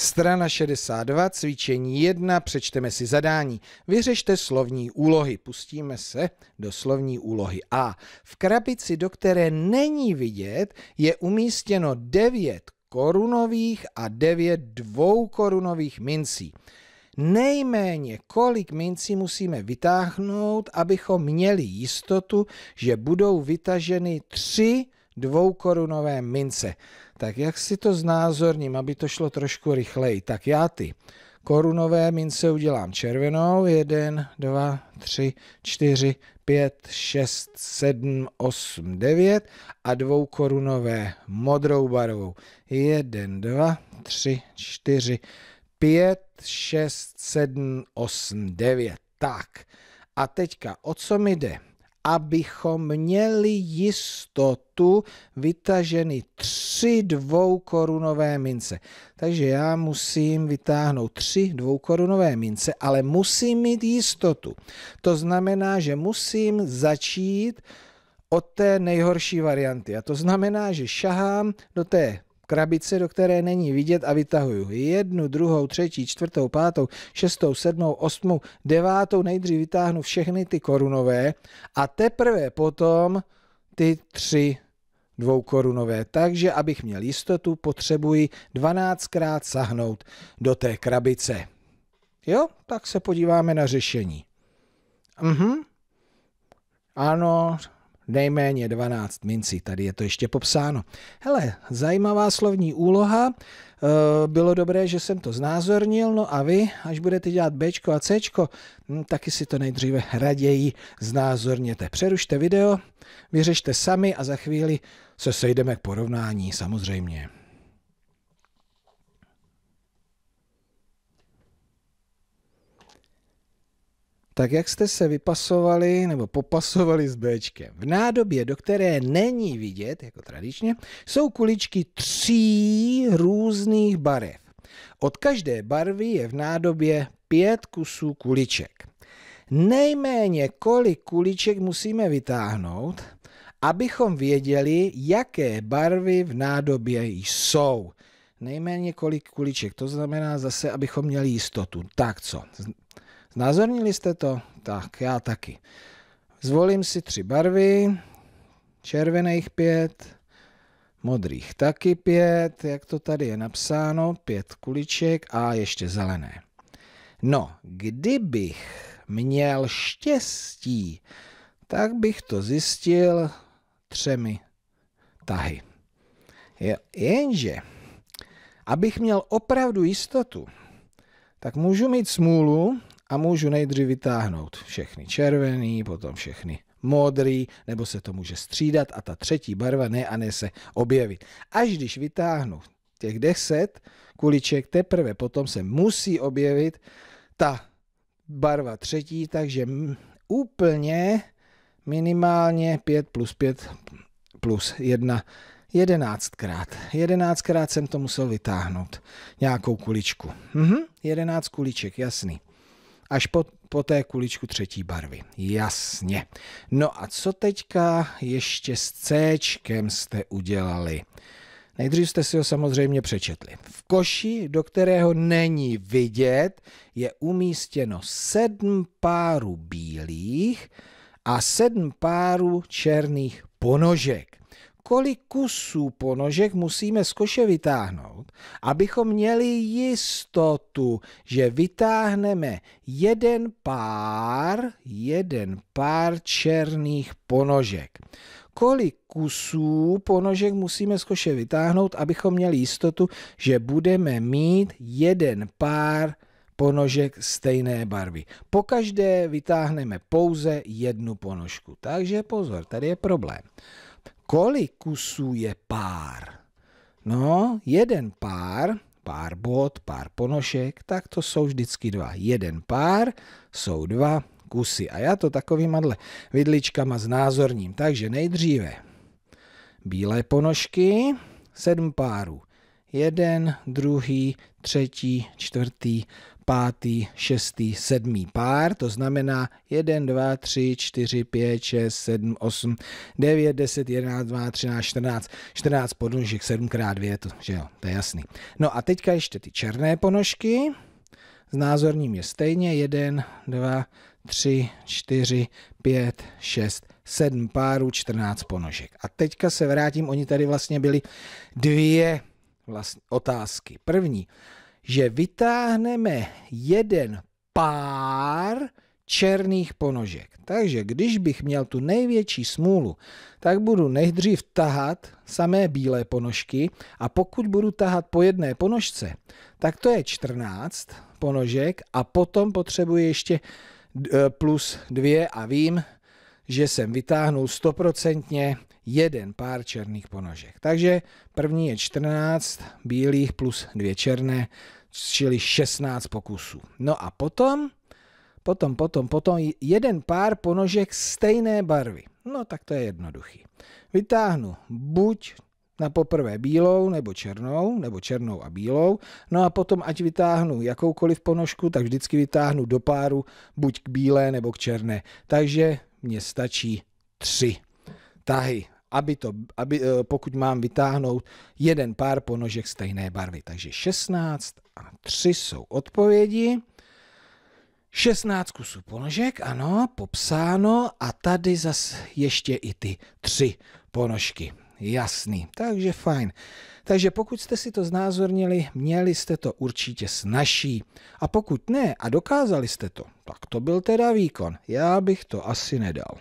Strana 62, cvičení 1, přečteme si zadání. Vyřešte slovní úlohy. Pustíme se do slovní úlohy A. V krabici, do které není vidět, je umístěno 9 korunových a 9 dvoukorunových mincí. Nejméně kolik mincí musíme vytáhnout, abychom měli jistotu, že budou vytaženy tři dvoukorunové mince. Tak jak si to znázorním, aby to šlo trošku rychleji? Tak já ty korunové mince udělám červenou. 1, 2, 3, 4, 5, 6, 7, 8, 9 a dvoukorunové modrou barvou. 1, 2, 3, 4, 5, 6, 7, 8, 9. Tak. A teďka, o co mi jde? abychom měli jistotu vytaženy tři dvoukorunové mince. Takže já musím vytáhnout tři dvoukorunové mince, ale musím mít jistotu. To znamená, že musím začít od té nejhorší varianty. A to znamená, že šahám do té Krabice do které není vidět a vytahuju jednu, druhou, třetí, čtvrtou, pátou, šestou, sedmou, osmou, devátou, nejdřív vytáhnu všechny ty korunové a teprve potom ty tři dvoukorunové. Takže, abych měl jistotu, potřebuji 12krát sahnout do té krabice. Jo, tak se podíváme na řešení. Mhm. Ano, nejméně 12 mincí. Tady je to ještě popsáno. Hele, zajímavá slovní úloha. Eh, bylo dobré, že jsem to znázornil. No a vy, až budete dělat B a C, hm, taky si to nejdříve raději znázorněte. Přerušte video, vyřešte sami a za chvíli se sejdeme k porovnání, samozřejmě. tak jak jste se vypasovali nebo popasovali s Bčkem. V nádobě, do které není vidět, jako tradičně, jsou kuličky tří různých barev. Od každé barvy je v nádobě pět kusů kuliček. Nejméně kolik kuliček musíme vytáhnout, abychom věděli, jaké barvy v nádobě jsou. Nejméně kolik kuliček, to znamená zase, abychom měli jistotu. Tak co? Znázornili jste to? Tak, já taky. Zvolím si tři barvy, červených pět, modrých taky pět, jak to tady je napsáno, pět kuliček a ještě zelené. No, kdybych měl štěstí, tak bych to zjistil třemi tahy. Jenže, abych měl opravdu jistotu, tak můžu mít smůlu a můžu nejdřív vytáhnout všechny červený, potom všechny modrý, nebo se to může střídat a ta třetí barva ne a ne se objevit. Až když vytáhnu těch deset kuliček, teprve potom se musí objevit ta barva třetí, takže úplně minimálně 5 plus 5 plus 1 jedenáctkrát. Jedenáctkrát jsem to musel vytáhnout. Nějakou kuličku. Mhm, jedenáct kuliček, jasný až po, po té kuličku třetí barvy. Jasně. No a co teďka ještě s C jste udělali? Nejdřív jste si ho samozřejmě přečetli. V koši, do kterého není vidět, je umístěno sedm párů bílých a sedm párů černých ponožek kolik kusů ponožek musíme z koše vytáhnout, abychom měli jistotu, že vytáhneme jeden pár, jeden pár černých ponožek. Kolik kusů ponožek musíme z koše vytáhnout, abychom měli jistotu, že budeme mít jeden pár ponožek stejné barvy. Po každé vytáhneme pouze jednu ponožku. Takže pozor, tady je problém. Kolik kusů je pár? No, jeden pár, pár bod, pár ponožek, tak to jsou vždycky dva. Jeden pár jsou dva kusy. A já to takovýma vidličkama znázorním. Takže nejdříve bílé ponožky, sedm párů. Jeden, druhý, třetí, čtvrtý, pátý, šestý, sedmý pár, to znamená 1, 2, 3, 4, 5, 6, 7, 8, 9, 10, 11, 12, 13, 14, 14 podnožek, 7 x 2, to, že jo, to je jasný. No a teďka ještě ty černé ponožky, s názorním je stejně 1, 2, 3, 4, 5, 6, 7 párů, 14 ponožek. A teďka se vrátím, oni tady vlastně byly dvě vlastně otázky. První, že vytáhneme jeden pár černých ponožek. Takže když bych měl tu největší smůlu, tak budu nejdřív tahat samé bílé ponožky a pokud budu tahat po jedné ponožce, tak to je 14 ponožek a potom potřebuji ještě eh, plus dvě a vím, že jsem vytáhnul stoprocentně jeden pár černých ponožek. Takže první je 14 bílých plus dvě černé, čili 16 pokusů. No a potom, potom, potom, potom jeden pár ponožek stejné barvy. No tak to je jednoduchý. Vytáhnu buď na poprvé bílou nebo černou, nebo černou a bílou, no a potom ať vytáhnu jakoukoliv ponožku, tak vždycky vytáhnu do páru buď k bílé nebo k černé. Takže mně stačí tři tahy aby to, aby, eh, pokud mám vytáhnout jeden pár ponožek stejné barvy. Takže 16 a 3 jsou odpovědi. 16 kusů ponožek, ano, popsáno a tady zase ještě i ty tři ponožky. Jasný, takže fajn. Takže pokud jste si to znázornili, měli jste to určitě snažší. A pokud ne a dokázali jste to, tak to byl teda výkon. Já bych to asi nedal.